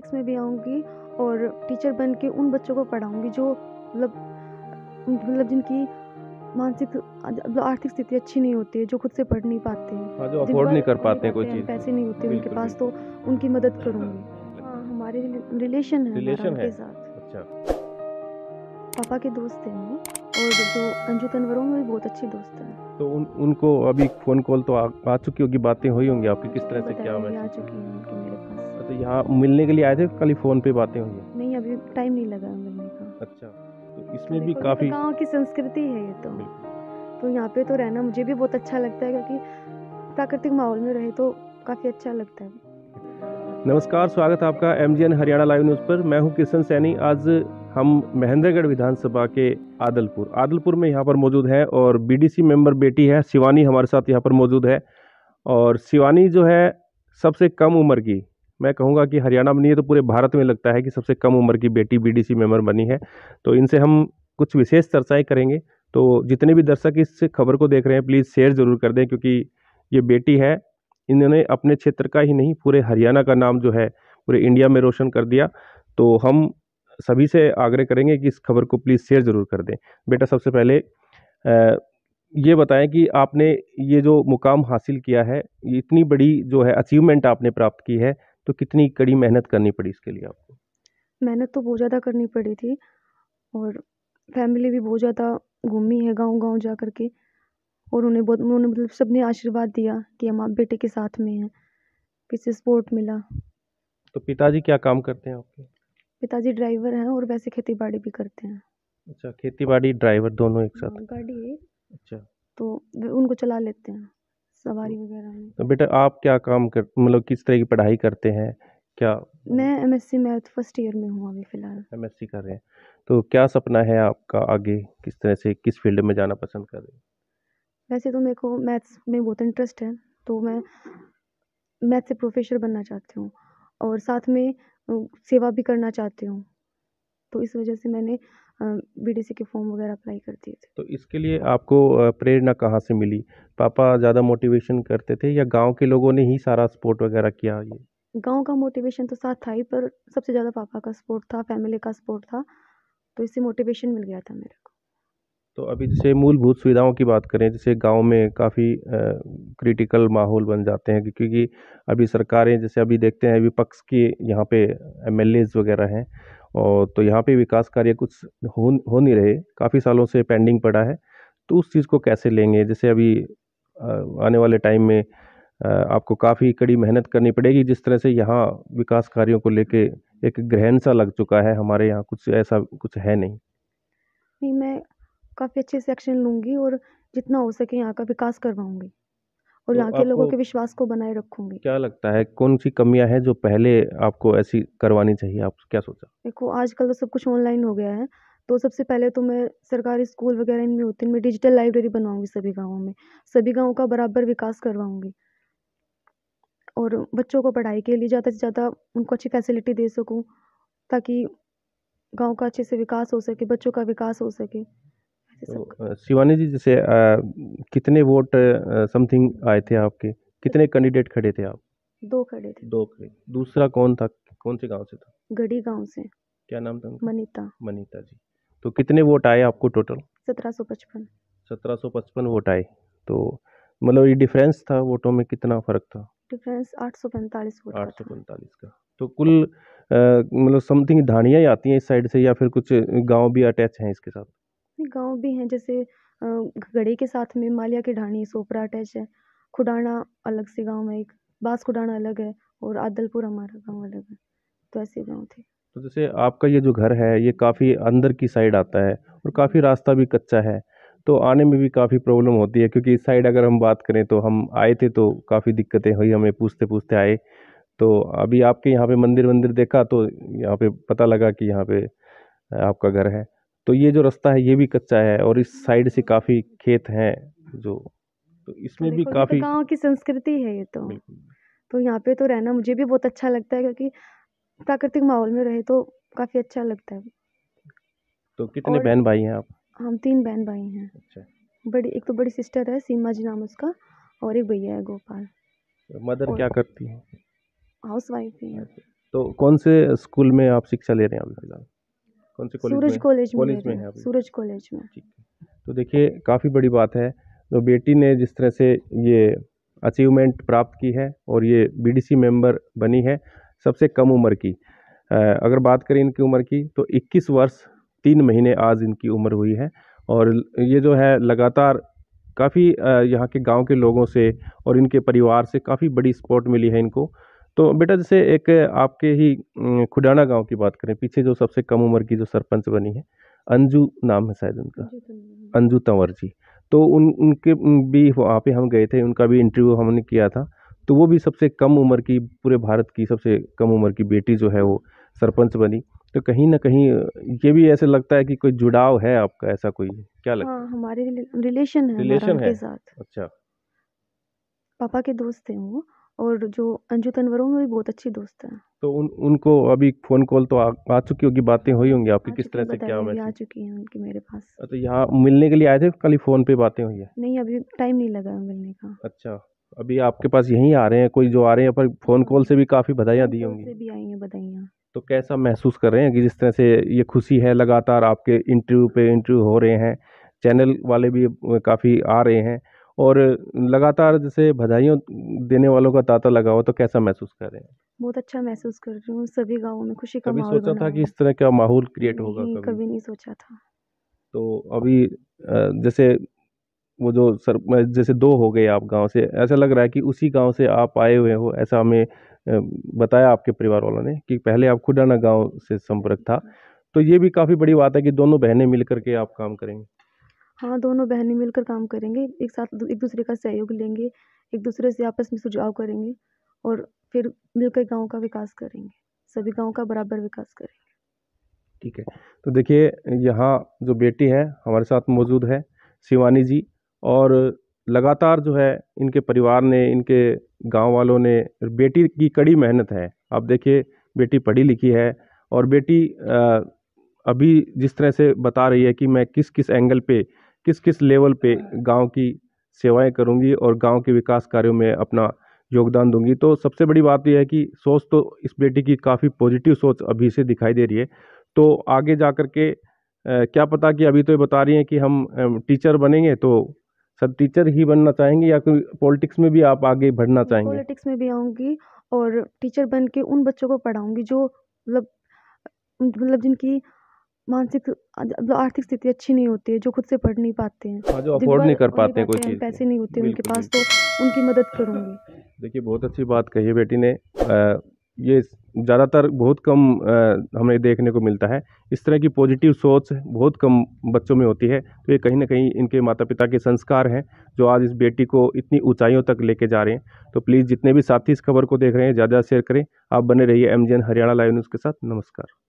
Politics में भी आऊँगी और टीचर बन के उन बच्चों को पढ़ाऊँगी जो मतलब मतलब जिनकी मानसिक मतलब आर्थिक स्थिति अच्छी नहीं होती है जो खुद से पढ़ नहीं पाते हैं हाँ, जो अफोर्ड नहीं कर पाते हैं कोई चीज़ पैसे नहीं होते उनके पास तो उनकी मदद अच्छा, करूँगी अच्छा, अच्छा। हाँ हमारे रिलेशन है रिलेशन है साथ अच्छा पापा के दोस्त हैं और जो अंजू तनवरों में भी बहुत अच्छी दोस्त हैं तो उन उनको अभी फ़ोन कॉल तो आ, आ चुकी होगी बातें हुई होंगी आपकी किस तरह से क्या आ चुकी है उनकी मेरे पास तो यहाँ मिलने के लिए आए थे कल ही फ़ोन पे बातें हुई नहीं अभी टाइम नहीं लगा मिलने का अच्छा तो इसमें भी काफ़ी गाँव की संस्कृति है ये तो तो यहाँ पे तो रहना मुझे भी बहुत अच्छा लगता है क्योंकि प्राकृतिक माहौल में रहे तो काफ़ी अच्छा लगता है नमस्कार स्वागत है आपका एम हरियाणा लाइव न्यूज़ पर मैं हूँ किशन सैनी आज हम महेंद्रगढ़ विधानसभा के आदलपुर आदलपुर में यहाँ पर मौजूद हैं और बीडीसी मेंबर बेटी है शिवानी हमारे साथ यहाँ पर मौजूद है और शिवानी जो है सबसे कम उम्र की मैं कहूँगा कि हरियाणा में नहीं है तो पूरे भारत में लगता है कि सबसे कम उम्र की बेटी बी मेंबर बनी है तो इनसे हम कुछ विशेष चर्चाएँ करेंगे तो जितने भी दर्शक इस खबर को देख रहे हैं प्लीज़ शेयर ज़रूर कर दें क्योंकि ये बेटी है इन्होंने अपने क्षेत्र का ही नहीं पूरे हरियाणा का नाम जो है पूरे इंडिया में रोशन कर दिया तो हम सभी से आग्रह करेंगे कि इस खबर को प्लीज़ शेयर ज़रूर कर दें बेटा सबसे पहले ये बताएं कि आपने ये जो मुकाम हासिल किया है इतनी बड़ी जो है अचीवमेंट आपने प्राप्त की है तो कितनी कड़ी मेहनत करनी पड़ी इसके लिए आपको मेहनत तो बहुत ज़्यादा करनी पड़ी थी और फैमिली भी बहुत ज़्यादा घूमी है गांव गांव जा कर के और उन्हें बहुत उन्होंने मतलब सबने आशीर्वाद दिया कि हम आप बेटे के साथ में हैं किससे सपोर्ट मिला तो पिताजी क्या काम करते हैं आपके पिताजी ड्राइवर हैं और वैसे खेती बाड़ी भी करते हैं अच्छा खेती बाड़ी ड्राइवर दोनों एक हाँ, साथ गाड़ी है अच्छा तो उनको चला लेते हैं सवारी वगैरह में तो बेटा आप क्या काम कर मतलब किस तरह की पढ़ाई करते हैं क्या मैं M S C math first year में हूँ अभी फ़िलहाल एम एस सी कर रहे हैं तो क्या सपना है आपका आगे किस तरह से किस फील्ड में जाना पसंद कर रहे हैं वैसे तो मेरे को मैथ्स में बहुत इंटरेस्ट है तो मैं मैथ से प्रोफेसर बनना चाहती हूँ और साथ में सेवा भी करना चाहती हूँ तो इस वजह से मैंने बीडीसी के फॉर्म वगैरह अप्लाई करती थी तो इसके लिए आपको प्रेरणा कहाँ से मिली पापा ज़्यादा मोटिवेशन करते थे या गांव के लोगों ने ही सारा सपोर्ट वगैरह किया ये गांव का मोटिवेशन तो साथ था ही पर सबसे ज़्यादा पापा का सपोर्ट था फैमिली का सपोर्ट था तो इससे मोटिवेशन मिल गया था मेरे को तो अभी जैसे मूलभूत सुविधाओं की बात करें जैसे गांव में काफ़ी क्रिटिकल माहौल बन जाते हैं क्योंकि अभी सरकारें जैसे अभी देखते हैं विपक्ष के यहाँ पे एम वगैरह हैं और तो यहाँ पे विकास कार्य कुछ हो हो नहीं रहे काफ़ी सालों से पेंडिंग पड़ा है तो उस चीज़ को कैसे लेंगे जैसे अभी आने वाले टाइम में आपको काफ़ी कड़ी मेहनत करनी पड़ेगी जिस तरह से यहाँ विकास कार्यों को लेके एक ग्रहण सा लग चुका है हमारे यहाँ कुछ ऐसा कुछ है नहीं नहीं मैं काफ़ी अच्छे से एक्शन लूँगी और जितना हो सके यहाँ का विकास करवाऊँगी और तो यहाँ के लोगों के विश्वास को बनाए रखूंगी क्या लगता है कौन सी कमियां हैं जो पहले आपको ऐसी करवानी चाहिए आप क्या सोचा देखो आजकल तो सब कुछ ऑनलाइन हो गया है तो सबसे पहले तो मैं सरकारी स्कूल वगैरह इनमें होती हूँ मैं डिजिटल लाइब्रेरी बनवाऊंगी सभी गाँवों में सभी गाँव का बराबर विकास करवाऊंगी और बच्चों को पढ़ाई के लिए ज़्यादा से ज़्यादा उनको अच्छी फैसिलिटी दे सकूँ ताकि गांव का अच्छे से विकास हो सके बच्चों का विकास हो सके तो शिवानी जी जैसे आ, कितने वोट समथिंग आए थे आपके कितने कैंडिडेट खड़े थे आप दो खड़े थे दो खड़े दूसरा कौन था कौन से गांव से था गढ़ी गांव से क्या नाम था मनीता मनीता जी तो कितने वोट आए आपको टोटल सत्रह सौ पचपन सत्रह सौ पचपन वोट आए तो मतलब ये डिफरेंस था वोटों में कितना फ़र्क था डिफरेंस आठ सौ पैंतालीस वोट आठ सौ पैंतालीस का तो कुल मतलब समथिंग ढाणियाँ ही आती हैं इस साइड से या फिर कुछ गांव भी अटैच हैं इसके साथ इसमें गांव भी हैं जैसे घड़े के साथ में मालिया के ढाणी सोपरा अटैच है खुडाना अलग से गांव है एक बास खुडाना अलग है और आदलपुर हमारा गांव अलग है तो ऐसे गांव थे तो जैसे आपका ये जो घर है ये काफ़ी अंदर की साइड आता है और काफ़ी रास्ता भी कच्चा है तो आने में भी काफ़ी प्रॉब्लम होती है क्योंकि इस साइड अगर हम बात करें तो हम आए थे तो काफ़ी दिक्कतें हुई हमें पूछते पूछते आए तो अभी आपके यहाँ पे मंदिर वंदिर देखा तो यहाँ पे पता लगा कि यहाँ पे आपका घर है तो ये जो रास्ता है ये भी कच्चा है और इस साइड से काफ़ी खेत हैं जो तो इसमें तो भी तो काफ़ी गाँव की संस्कृति है ये तो तो यहाँ पे तो रहना मुझे भी बहुत अच्छा लगता है क्योंकि प्राकृतिक माहौल में रहे तो काफ़ी अच्छा लगता है तो कितने बहन भाई हैं आप हम तीन बहन भाई हैं अच्छा बड़ी एक तो बड़ी सिस्टर है सीमा जी नाम उसका और एक भैया है गोपाल मदर क्या करती है हाउस वाइफ ही है अच्छा, तो कौन से स्कूल में आप शिक्षा ले रहे हैं अभी फिलहाल कौन से कॉलेज सूरज कॉलेज में कॉलेज में है सूरज कॉलेज में तो देखिए काफ़ी बड़ी बात है तो बेटी ने जिस तरह से ये अचीवमेंट प्राप्त की है और ये बीडीसी मेंबर बनी है सबसे कम उम्र की अगर बात करें इनकी उम्र की तो 21 वर्ष तीन महीने आज इनकी उम्र हुई है और ये जो है लगातार काफ़ी यहाँ के गांव के लोगों से और इनके परिवार से काफ़ी बड़ी सपोर्ट मिली है इनको तो बेटा जैसे एक आपके ही खुडाना गांव की बात करें पीछे जो सबसे कम उम्र की जो सरपंच बनी है अंजू नाम है शायद उनका अंजू तंवर जी तो उन उनके भी वहाँ पे हम गए थे उनका भी इंटरव्यू हमने किया था तो वो भी सबसे कम उम्र की पूरे भारत की सबसे कम उम्र की बेटी जो है वो सरपंच बनी तो कहीं ना कहीं ये भी ऐसे लगता है कि कोई जुड़ाव है आपका ऐसा कोई क्या लगता हाँ, है हमारे रिलेशन है रिलेशन है साथ अच्छा पापा के दोस्त थे वो और जो अंजू तनवर वो भी बहुत अच्छी दोस्त है तो उन उनको अभी फ़ोन कॉल तो आ, आ चुकी होगी बातें हुई होंगी आपकी किस तरह से क्या आ चुकी हैं उनकी मेरे पास तो यहाँ मिलने के लिए आए थे खाली फ़ोन पे बातें हुई है नहीं अभी टाइम नहीं लगा मिलने का अच्छा अभी आपके पास यहीं आ रहे हैं कोई जो आ रहे हैं पर फ़ोन कॉल से भी काफ़ी बधाइयाँ दी होंगी भी आई हैं बधाइयाँ तो कैसा महसूस कर रहे हैं कि जिस तरह से ये खुशी है लगातार आपके इंटरव्यू पे इंटरव्यू हो रहे हैं चैनल वाले भी काफ़ी आ रहे हैं और लगातार जैसे बधाइयों देने वालों का तांता लगा हुआ तो कैसा महसूस कर रहे हैं बहुत अच्छा महसूस कर रही हूँ सभी गाँव में खुशी का कभी माहौल सोचा था कि इस तरह का माहौल क्रिएट होगा कभी? कभी नहीं सोचा था तो अभी जैसे वो जो सर जैसे दो हो गए आप गांव से ऐसा लग रहा है कि उसी गांव से आप आए हुए हो ऐसा हमें बताया आपके परिवार वालों ने कि पहले आप खुडाना गांव से संपर्क था तो ये भी काफ़ी बड़ी बात है कि दोनों बहनें मिल करके आप काम करेंगे हाँ दोनों बहनें मिलकर काम करेंगे एक साथ एक दूसरे का सहयोग लेंगे एक दूसरे से आपस में सुझाव करेंगे और फिर मिलकर गांव का विकास करेंगे सभी गांव का बराबर विकास करेंगे ठीक है तो देखिए यहाँ जो बेटी है हमारे साथ मौजूद है शिवानी जी और लगातार जो है इनके परिवार ने इनके गाँव वालों ने बेटी की कड़ी मेहनत है आप देखिए बेटी पढ़ी लिखी है और बेटी अभी जिस तरह से बता रही है कि मैं किस किस एंगल पे किस किस लेवल पे गांव की सेवाएं करूंगी और गांव के विकास कार्यों में अपना योगदान दूंगी तो सबसे बड़ी बात तो यह है कि सोच तो इस बेटी की काफ़ी पॉजिटिव सोच अभी से दिखाई दे रही है तो आगे जा कर के क्या पता कि अभी तो ये बता रही हैं कि हम टीचर बनेंगे तो सर टीचर ही बनना चाहेंगे या कोई पॉलिटिक्स में भी आप आगे बढ़ना चाहेंगे पॉलिटिक्स में भी आऊँगी और टीचर बन के उन बच्चों को पढ़ाऊँगी जो मतलब मतलब जिनकी मानसिक मतलब आर्थिक स्थिति अच्छी नहीं होती है जो खुद से पढ़ नहीं पाते हैं हाँ, जो अफोर्ड नहीं कर पाते हैं कोई चीज़ पैसे नहीं होते उनके पास तो उनकी मदद करूँगी देखिए बहुत अच्छी बात कही बेटी ने ये ज़्यादातर बहुत कम हमें देखने को मिलता है इस तरह की पॉजिटिव सोच बहुत कम बच्चों में होती है तो ये कहीं ना कहीं इनके माता पिता के संस्कार हैं जो आज इस बेटी को इतनी ऊंचाइयों तक लेके जा रहे हैं तो प्लीज़ जितने भी साथी इस खबर को देख रहे हैं ज़्यादा शेयर करें आप बने रहिए एम हरियाणा लाइव न्यूज़ के साथ नमस्कार